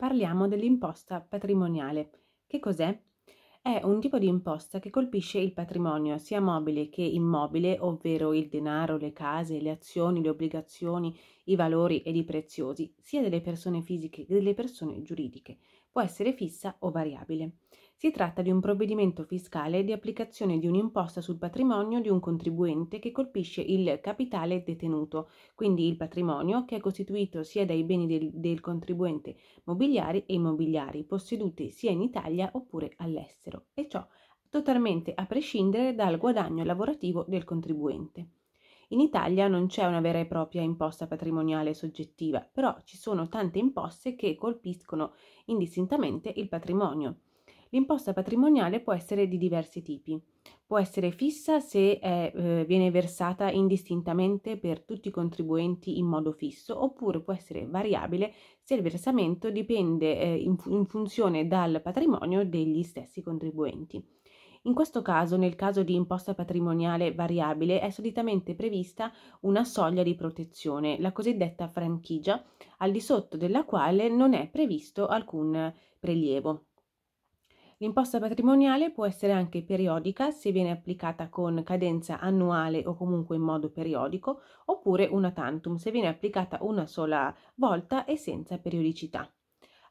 parliamo dell'imposta patrimoniale. Che cos'è? È un tipo di imposta che colpisce il patrimonio, sia mobile che immobile, ovvero il denaro, le case, le azioni, le obbligazioni, i valori ed i preziosi, sia delle persone fisiche che delle persone giuridiche, può essere fissa o variabile. Si tratta di un provvedimento fiscale di applicazione di un'imposta sul patrimonio di un contribuente che colpisce il capitale detenuto, quindi il patrimonio che è costituito sia dai beni del, del contribuente mobiliari e immobiliari posseduti sia in Italia oppure all'estero, e ciò totalmente a prescindere dal guadagno lavorativo del contribuente. In Italia non c'è una vera e propria imposta patrimoniale soggettiva, però ci sono tante imposte che colpiscono indistintamente il patrimonio. L'imposta patrimoniale può essere di diversi tipi. Può essere fissa se è, eh, viene versata indistintamente per tutti i contribuenti in modo fisso, oppure può essere variabile se il versamento dipende eh, in, in funzione dal patrimonio degli stessi contribuenti. In questo caso, nel caso di imposta patrimoniale variabile, è solitamente prevista una soglia di protezione, la cosiddetta franchigia, al di sotto della quale non è previsto alcun prelievo. L'imposta patrimoniale può essere anche periodica se viene applicata con cadenza annuale o comunque in modo periodico, oppure una tantum se viene applicata una sola volta e senza periodicità.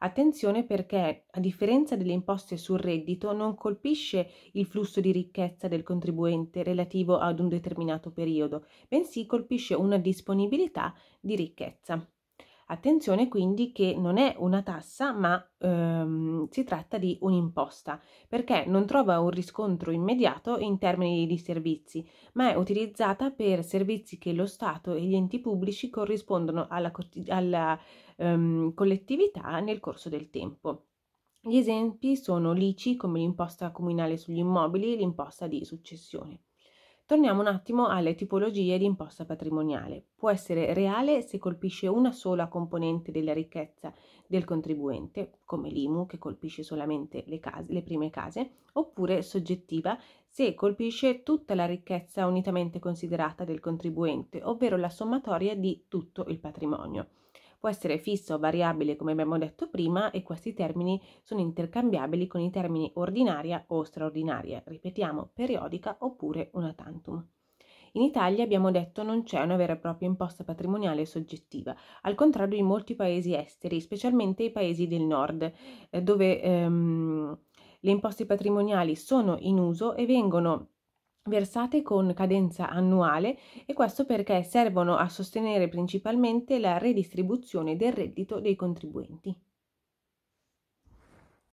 Attenzione perché, a differenza delle imposte sul reddito, non colpisce il flusso di ricchezza del contribuente relativo ad un determinato periodo, bensì colpisce una disponibilità di ricchezza. Attenzione quindi che non è una tassa ma ehm, si tratta di un'imposta perché non trova un riscontro immediato in termini di servizi ma è utilizzata per servizi che lo Stato e gli enti pubblici corrispondono alla, alla ehm, collettività nel corso del tempo. Gli esempi sono l'ICI come l'imposta comunale sugli immobili e l'imposta di successione. Torniamo un attimo alle tipologie di imposta patrimoniale. Può essere reale se colpisce una sola componente della ricchezza del contribuente, come l'IMU che colpisce solamente le, case, le prime case, oppure soggettiva se colpisce tutta la ricchezza unitamente considerata del contribuente, ovvero la sommatoria di tutto il patrimonio può essere fisso o variabile come abbiamo detto prima e questi termini sono intercambiabili con i termini ordinaria o straordinaria, ripetiamo periodica oppure una tantum. In Italia abbiamo detto non c'è una vera e propria imposta patrimoniale soggettiva, al contrario di molti paesi esteri, specialmente i paesi del nord, eh, dove ehm, le imposte patrimoniali sono in uso e vengono versate con cadenza annuale e questo perché servono a sostenere principalmente la redistribuzione del reddito dei contribuenti.